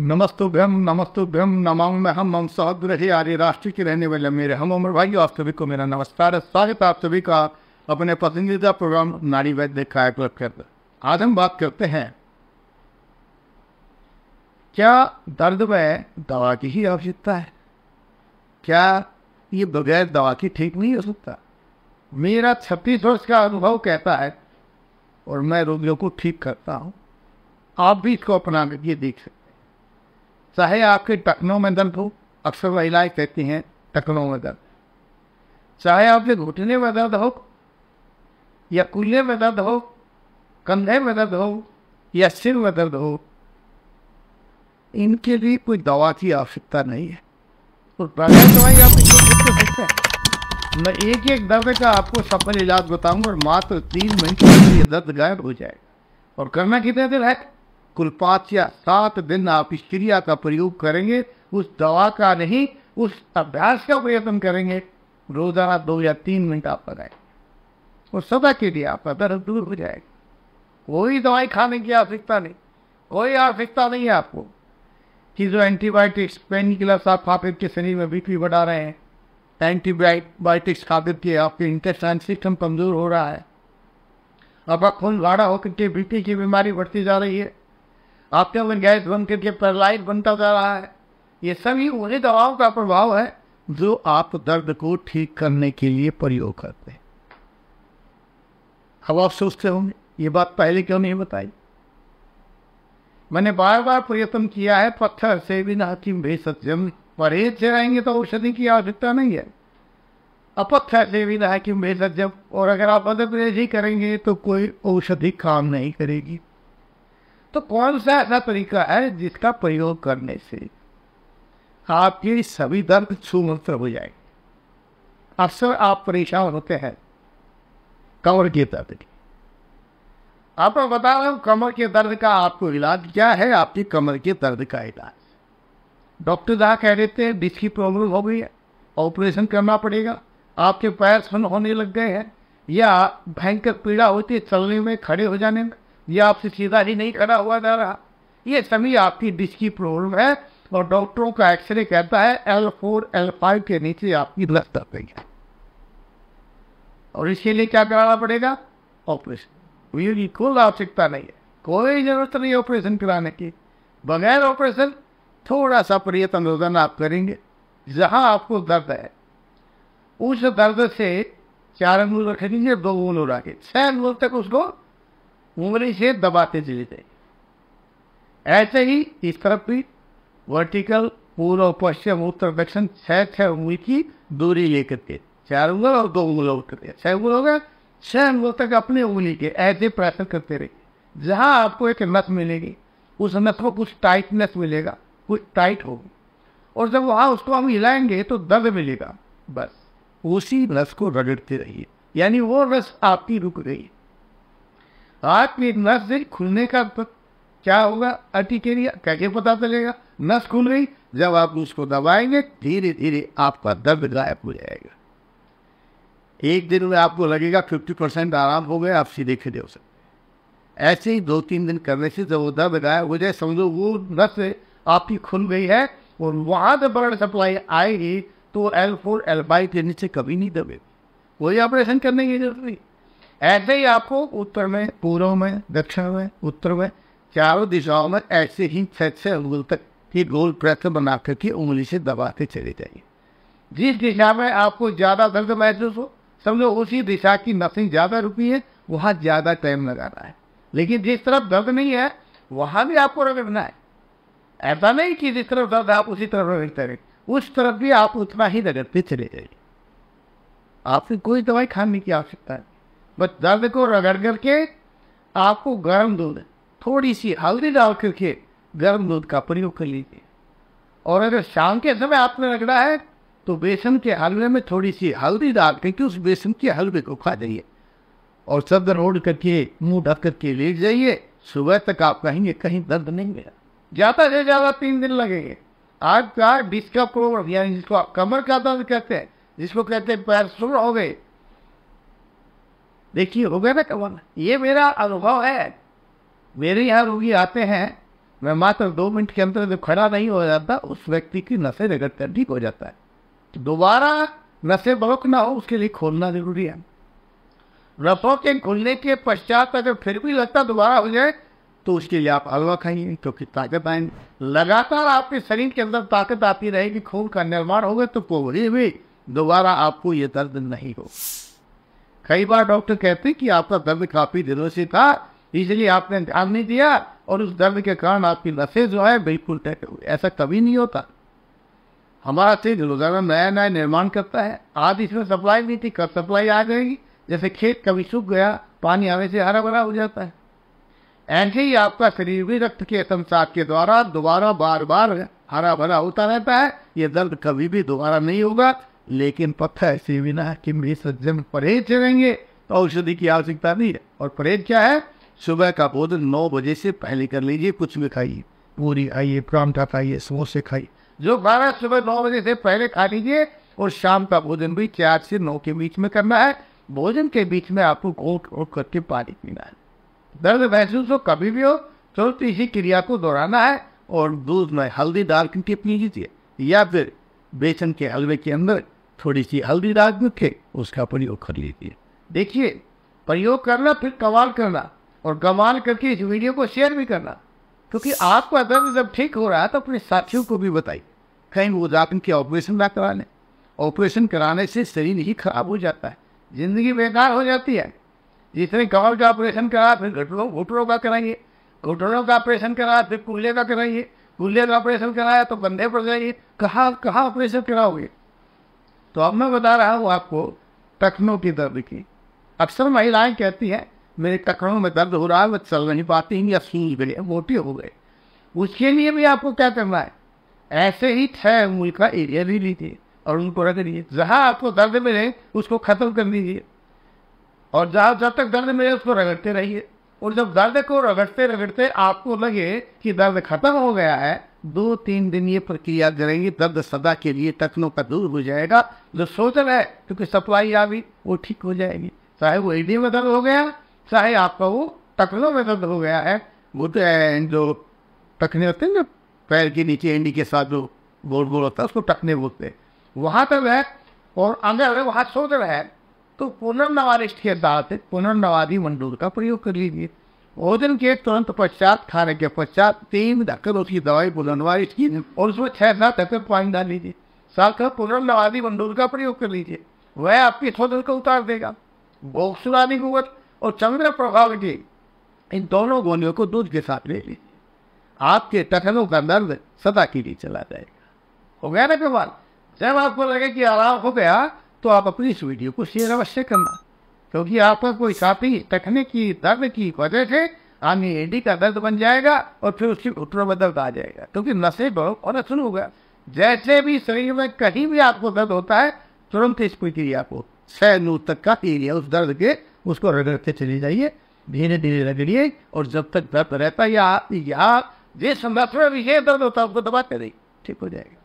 नमस्तुभ्यम नमस्तुभ्यम नमाम में हम हम सौग्रही आर्य राष्ट्र के रहने वाले मेरे हम उम्र भाई आप सभी को मेरा नमस्कार है स्वागत आप सभी का अपने पसंदीदा प्रोग्राम नारी वैद्य कार्यक्रम कर आज हम बात करते हैं क्या दर्द में दवा की ही आवश्यकता है क्या ये बगैर दवा की ठीक नहीं हो सकता मेरा छत्तीस वर्ष का अनुभव कहता है और मैं रोगियों को ठीक करता हूँ आप भी इसको अपना के देख सकते चाहे आपके टखनों में दर्द हो अक्सर महिलाएं कहती हैं टखनों में दर्द चाहे आपके घुटने में दर्द हो या कुल्ले में दर्द हो कंधे में दर्द हो या सिर में दर्द हो इनके लिए कोई दवा की आवश्यकता नहीं है और तो प्राइवेट दवाई आप इसको सकते हैं मैं एक एक दर्द का आपको सफल इलाज बताऊंगा और मात्र तीन मिनट ये दर्द गायब हो जाएगा और करना कितने देर है कुलपात या सात दिन आप इस क्रिया का प्रयोग करेंगे उस दवा का नहीं उस अभ्यास का प्रयत्न करेंगे रोजाना दो या तीन मिनट आप लगाए और सदा के लिए आपका दर्द दूर हो जाएगा कोई दवाई खाने की आवश्यकता नहीं कोई आवश्यकता नहीं है आपको कि जो एंटीबायोटिक्स पेन किलर आप खा के शरीर में बीपी बढ़ा रहे हैं एंटीबायोटिक्स खा के आपके इंटेस्टाइन सिस्टम कमज़ोर हो रहा है आपका खून गाढ़ा होकर के बीपी की बीमारी बढ़ती जा रही है आपके में गैस बंद करके पैरलाइज बनता जा रहा है ये सभी उन्हीं दवाओं का प्रभाव है जो आप दर्द को ठीक करने के लिए प्रयोग करते हैं अब आप सोचते होंगे ये बात पहले क्यों नहीं बताई मैंने बार बार प्रयत्न किया है पत्थर से भी नाकिम भी सत्यम परहेज से रहेंगे तो औषधि की आवश्यकता नहीं है अपथ्य से भी नाकिम भी सत्यम और अगर आप मदद ही करेंगे तो कोई औषधि काम नहीं करेगी तो कौन सा ऐसा तरीका है जिसका प्रयोग करने से आपके सभी दर्द सुमंत्र हो जाए अक्सर आप परेशान होते हैं कमर के दर्द की आप बता रहा हो कमर के दर्द का आपको इलाज क्या है आपकी कमर के दर्द का इलाज डॉक्टर जहाँ कह रहे थे डिस्क की प्रॉब्लम हो गई है ऑपरेशन करना पड़ेगा आपके पैर सुन होने लग गए हैं या भयंकर पीड़ा होती है चलने में खड़े हो जाने में ये आपसे सीधा ही नहीं करा हुआ जा रहा ये सभी आपकी डिश की प्रॉब्लम है और डॉक्टरों का एक्सरे कहता है एल फोर एल फाइव के नीचे आपकी लत आ गई है और इसके लिए क्या कराना पड़ेगा ऑपरेशन की बिल्कुल आवश्यकता नहीं है कोई जरूरत नहीं ऑपरेशन कराने की बगैर ऑपरेशन थोड़ा सा प्रयत्न रोजन आप करेंगे जहाँ आपको दर्द है उस दर्द से चार अंगुल रखेंगे दो अंगुल रखेंगे के अंगुल तक उसको उंगली से दबाते चले जाए ऐसे ही इस तरफ भी वर्टिकल पूर्व पश्चिम उत्तर दक्षिण छह छह उंगली की दूरी लेकर के चार उंगल और दो उंगल उतर छह छः उंगल हो गया उंगल तक अपने उंगली के ऐसे प्रयत्न करते रहे जहाँ आपको एक नस मिलेगी उस नस को कुछ टाइटनेस मिलेगा कुछ टाइट होगी और जब वहां उसको हम हिलाएंगे तो दर्द मिलेगा बस उसी नस को रगड़ते रहिए यानी वो रस आपकी रुक गई नस से खुलने का क्या होगा के लिए कैसे पता चलेगा नस खुल गई जब आप उसको दबाएंगे धीरे धीरे आपका दर्द गायब हो जाएगा एक दिन में आपको लगेगा फिफ्टी परसेंट आराम हो गया आप सीधे खिले हो सकते ऐसे ही दो तीन दिन करने से जब वो दर्द गायब हो जाए समझो वो नस आपकी खुल गई है और वहाँ से ब्लड सप्लाई आएगी तो एल फोर एल फाइव के नीचे कभी नहीं दबे कोई ऑपरेशन करने की जरूरत नहीं ऐसे ही आपको उत्तर में पूर्व में दक्षिण में उत्तर में चारों दिशाओं में ऐसे ही छत से अंगुल तक की गोल प्रेस बना करके उंगली से दबाते चले जाइए जिस दिशा में आपको ज़्यादा दर्द महसूस हो समझो उसी दिशा की नसें ज़्यादा रुकी है वहाँ ज़्यादा टाइम लगाना है लेकिन जिस तरफ दर्द नहीं है वहाँ भी आपको रगड़ना है ऐसा नहीं कि जिस तरफ दर्द आप उसी तरफ रगड़ते रहे उस तरफ भी आप उतना ही रगड़ते चले जाइए आपसे कोई दवाई खाने की आवश्यकता है बस दर्द को रगड़ करके आपको गर्म दूध थोड़ी सी हल्दी डाल करके गर्म दूध का प्रयोग कर लीजिए और अगर शाम के समय आपने रगड़ा है तो बेसन के हलवे में थोड़ी सी हल्दी डाल करके उस बेसन के हलवे को खा जाइए और सब्र ओढ़ करके मुंह ढक करके लेट जाइए सुबह तक आप कहेंगे कहीं दर्द नहीं गया ज़्यादा से ज़्यादा तीन दिन लगेंगे आज का बीस का प्रोग्राम यानी जिसको आप कमर का दर्द कहते हैं जिसको कहते हैं पैर सुर हो गए देखिए हो गया ना कमल ये मेरा अनुभव है मेरे यहाँ रोगी आते हैं मैं मात्र दो मिनट के अंदर जब खड़ा नहीं हो जाता उस व्यक्ति की नशे रगड़ कर ठीक हो जाता है दोबारा नशे बरोक ना हो उसके लिए खोलना जरूरी है नशों के खुलने के पश्चात अगर फिर भी लगता दोबारा हो जाए तो उसके लिए आप हलवा खाइए क्योंकि ताकत आए लगातार आपके शरीर के अंदर ताकत आती रहेगी खून का निर्माण होगा तो कोई भी दोबारा आपको ये दर्द नहीं हो कई बार डॉक्टर कहते हैं कि आपका दर्द काफी दिनों से था इसलिए आपने ध्यान नहीं दिया और उस दर्द के कारण आपकी नशे जो है बिल्कुल ऐसा कभी नहीं होता हमारा शरीर रोजाना नया नया निर्माण करता है आज इसमें सप्लाई नहीं थी कब सप्लाई आ जाएगी जैसे खेत कभी सूख गया पानी आने से हरा भरा हो जाता है ऐसे ही आपका शरीर भी रक्त के संसार के द्वारा दोबारा बार बार हरा भरा होता रहता है ये दर्द कभी भी दोबारा नहीं होगा लेकिन पत्थर ऐसे बिना कि मेरे सज्जन परहेज चलेंगे तो औषधि की आवश्यकता नहीं है और परहेज क्या है सुबह का भोजन नौ बजे से पहले कर लीजिए कुछ भी खाइए पूरी आइए परांठा खाइए समोसे खाइए जो खाना सुबह नौ बजे से पहले खा लीजिए और शाम का भोजन भी चार से नौ के बीच में करना है भोजन के बीच में आपको घोट घोट करके पानी पीना है दर्द महसूस हो कभी भी हो तो इसी क्रिया को दोहराना है और दूध में हल्दी डाल के पी लीजिए या फिर बेसन के हलवे के अंदर थोड़ी सी हल्दी राग के उसका प्रयोग कर लीजिए देखिए प्रयोग करना फिर कमाल करना और कमाल करके इस वीडियो को शेयर भी करना क्योंकि आपका दर्द जब ठीक हो रहा है तो अपने साथियों को भी बताइए कहीं वो जाकर के ऑपरेशन ना करा लें ऑपरेशन कराने से शरीर ही खराब हो जाता है ज़िंदगी बेकार हो जाती है जिसने कमर का ऑपरेशन करा फिर घुटनों घुटनों का कराइए घुटनों का ऑपरेशन करा फिर कुल्ले का कराइए कुल्ले का ऑपरेशन कराया तो कंधे पर जाइए कहाँ कहाँ ऑपरेशन कराओगे तो अब मैं बता रहा हूँ आपको टखनों के दर्द की अक्सर महिलाएं कहती हैं मेरे टखनों में दर्द हो रहा है वह चल नहीं पाती या सूझ गए मोटे हो गए उसके लिए भी आपको क्या करना है ऐसे ही छह उंगली का एरिया ले लीजिए और उनको रख दीजिए जहाँ आपको दर्द मिले उसको ख़त्म कर दीजिए और जहाँ जब तक दर्द मिले उसको रगड़ते रहिए और जब दर्द को रगड़ते रगड़ते आपको लगे कि दर्द खत्म हो गया है दो तीन दिन ये प्रक्रिया करेंगे दर्द तो सदा के लिए तखनों का दूर हो जाएगा जो सोजल है क्योंकि सप्लाई आ गई वो ठीक हो जाएगी चाहे वो एडी में दर्द हो गया चाहे आपका वो टखनों में दर्द हो गया है वो तो जो टखने होते हैं ना पैर के नीचे एंडी के साथ जो गोल गोल होता है उसको टखने बोलते हैं वहाँ तक है और अगर वहाँ सोच रहे है तो पुनर्नवारिष्ठ अदालत पुनर्नवादी मंडूर का प्रयोग कर लीजिए भोजन के तुरंत पश्चात खाने के पश्चात तीन ढक्कन उसकी दवाई बुलनवाई की और उसमें छह सात ढक्कन पानी डाल लीजिए साल का पुनर्नवादी मंडूर का प्रयोग कर लीजिए वह आपकी स्वतंत्र को उतार देगा भोग सुनानी और चंद्र प्रभाव के इन दोनों गोलियों को दूध के साथ ले लीजिए आपके टखनों का दर्द सदा के लिए चला जाएगा हो गया ना कमाल जब आपको लगे कि आराम हो गया तो आप अपनी इस वीडियो को शेयर अवश्य करना क्योंकि आपका कोई काफी तकनीकी की दर्द की वजह से आनी एडी का दर्द बन जाएगा और फिर उसकी उत्तर में दर्द आ जाएगा क्योंकि नशे बहुत और शुरू होगा जैसे भी शरीर में कहीं भी आपको दर्द होता है तुरंत इस प्रक्रिया को छह नूर तक का एरिया उस दर्द के उसको रगड़ते चले जाइए धीरे धीरे रगड़िए और जब तक दर्द रहता है या या जिस नस में यह दर्द होता है उसको दबाते रहिए ठीक हो जाएगा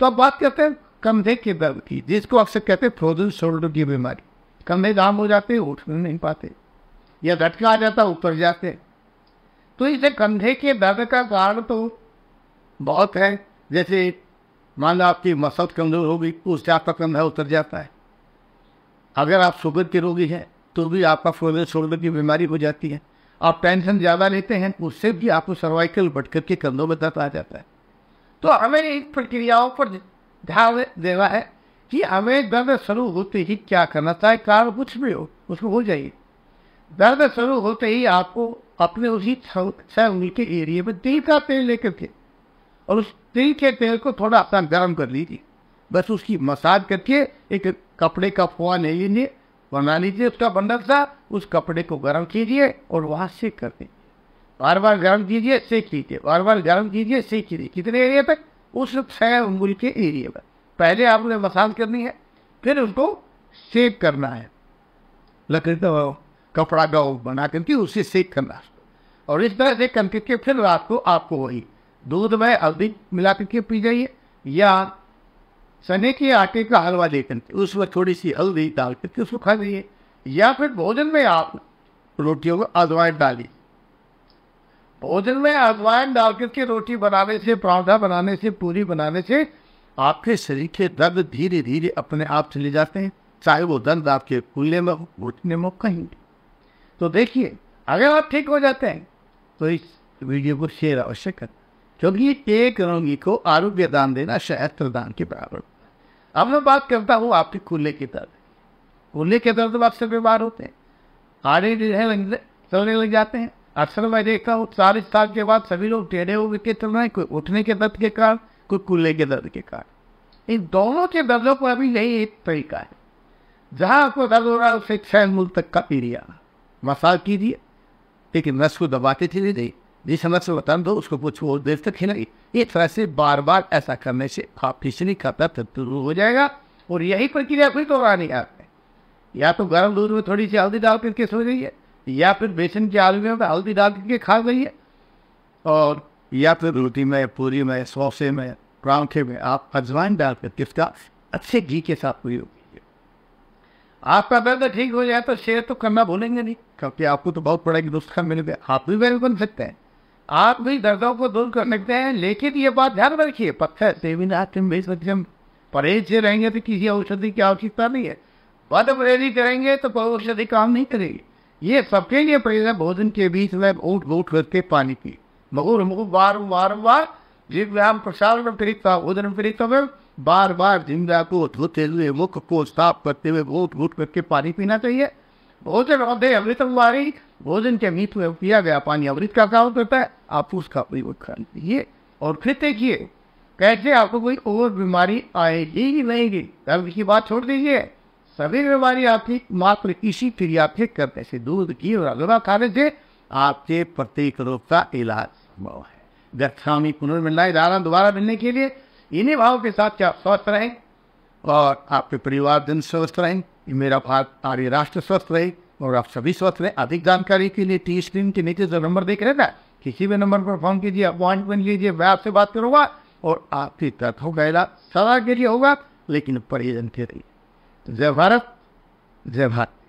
तो अब बात करते हैं कंधे के दर्द की जिसको अक्सर कहते हैं फ्रोजन शोल्डर की बीमारी कंधे दाम हो जाते उठ नहीं पाते या झटका आ जाता उतर जाते तो इसे कंधे के दर्द का कारण तो बहुत है जैसे मान लो आपकी मसल कमजोर होगी तो उससे आपका कंधा उतर जाता है अगर आप शुगर के रोगी हैं तो भी आपका फोल्डर शोल्डर की बीमारी हो जाती है आप टेंशन ज़्यादा लेते हैं उससे भी आपको सर्वाइकल बढ़कर के कंधों में दर्द आ जाता है तो हमें इन प्रक्रियाओं पर ध्यान देना है कि हमें दर्द शुरू होते ही क्या करना चाहे कार कुछ भी हो उसमें हो जाइए दर्द शुरू होते ही आपको अपने उसी छह उंगली के एरिए में तिल का तेल लेकर के और उस तिल के तेल को थोड़ा अपना गर्म कर लीजिए बस उसकी मसाज करके एक कपड़े का फुआ ले लीजिए बना लीजिए उसका बंडल सा उस कपड़े को गर्म कीजिए और वहाँ सेक कर दीजिए बार बार गर्म कीजिए सेक लीजिए बार बार गर्म कीजिए सेक लीजिए कितने एरिया तक उस छह उंगली के एरिए में पहले आपने मसाज करनी है फिर उसको सेक करना है लकड़ी का कपड़ा का बना करके उसे सेक करना और इस तरह से कर करके फिर रात को आपको वही दूध में हल्दी मिला करके पी जाइए या सने के आटे का हलवा दे करके उसमें थोड़ी सी हल्दी डाल करके उसको खा जाइए या फिर भोजन में आप रोटियों को अजवाइन डालिए भोजन में अजवाइन डाल करके रोटी बनाने से पराठा बनाने से पूरी बनाने से आपके शरीर के दर्द धीरे धीरे अपने आप चले जाते हैं चाहे वो दर्द आपके खुले में हो घुटने में कहीं तो देखिए अगर आप ठीक हो जाते हैं तो इस वीडियो को शेयर अवश्य करें क्योंकि एक रोगी को आरोग्य दान देना शायद प्रदान के बराबर अब मैं बात करता हूँ आपके खुले के दर्द खुले के दर्द में अक्सर बीमार होते हैं आड़े टेढ़े चलने लग जाते हैं अक्सर मैं देखता हूँ चालीस साल के बाद सभी लोग टेढ़े हो गए चल रहे हैं कोई उठने के दर्द के कारण कुल्ले के दर्द के कारण इन दोनों के दर्दों पर अभी यही एक तरीका है जहाँ आपको दर्द हो रहा है उससे छह मूल तक का पीरिया मसाज कीजिए लेकिन नस को दबाते चले जाइए जिस नस को बता दो उसको कुछ और देर तक हिलाइए इस तरह से बार बार ऐसा करने से आप फिसली का दर्द दूर हो जाएगा और यही प्रक्रिया कोई तो रहा है आपने या तो गर्म दूध में थोड़ी सी हल्दी डाल करके सो है या फिर बेसन के आलू में हल्दी डाल करके खा गई है और या फिर रोटी में पूरी में सौसे में परांठे में आप अजवाइन कर किसका अच्छे घी के साथ प्रयोग कीजिए आपका दर्द ठीक हो जाए तो शेयर तो करना भूलेंगे नहीं क्योंकि आपको तो बहुत बड़ा एक नुस्खा मिल गया आप भी वैल बन सकते हैं आप भी दर्दों को दूर कर सकते हैं लेकिन ये बात ध्यान रखिए पत्थर देवीनाथ में सक्षम परहेज से रहेंगे तो किसी औषधि की आवश्यकता नहीं है बद परहेजी करेंगे तो औषधि काम नहीं करेगी ये सबके लिए प्रेरणा भोजन के बीच में ऊट बूट करके पानी पी मगुर मुगु बार बार बार बारंबार जिव्याम प्रसारण प्रीतता उदन प्रीतमेव बार बार जिंदा को धोते हुए मुख को साफ करते हुए बहुत घूट करके पानी पीना चाहिए भोजन हृदय अमृत वारी भोजन के मीठ में पिया गया पानी अमृत का काम करता है आप उसका प्रयोग कर लीजिए और फिर देखिए कैसे आपको कोई और बीमारी आएगी ही नहीं गर्भ की बात छोड़ दीजिए सभी बीमारी आपकी मात्र इसी फिर के करने से दूध घी और अगवा खाने से आपके प्रत्येक रोग का इलाज भाव है दक्षामी पुनर्मिलना दाना दोबारा मिलने के लिए इन्हीं भाव के साथ क्या स्वस्थ रहें और आपके परिवार दिन स्वस्थ रहें मेरा भारत आर्य राष्ट्र स्वस्थ रहे और आप सभी स्वस्थ रहें अधिक जानकारी के लिए टी स्क्रीन के नीचे जो नंबर देख रहे ना किसी भी नंबर पर फोन कीजिए अपॉइंटमेंट लीजिए मैं आपसे बात करूँगा और आपकी तथों का इलाज सदा के लिए होगा लेकिन परिजन के लिए जय भारत जय भारत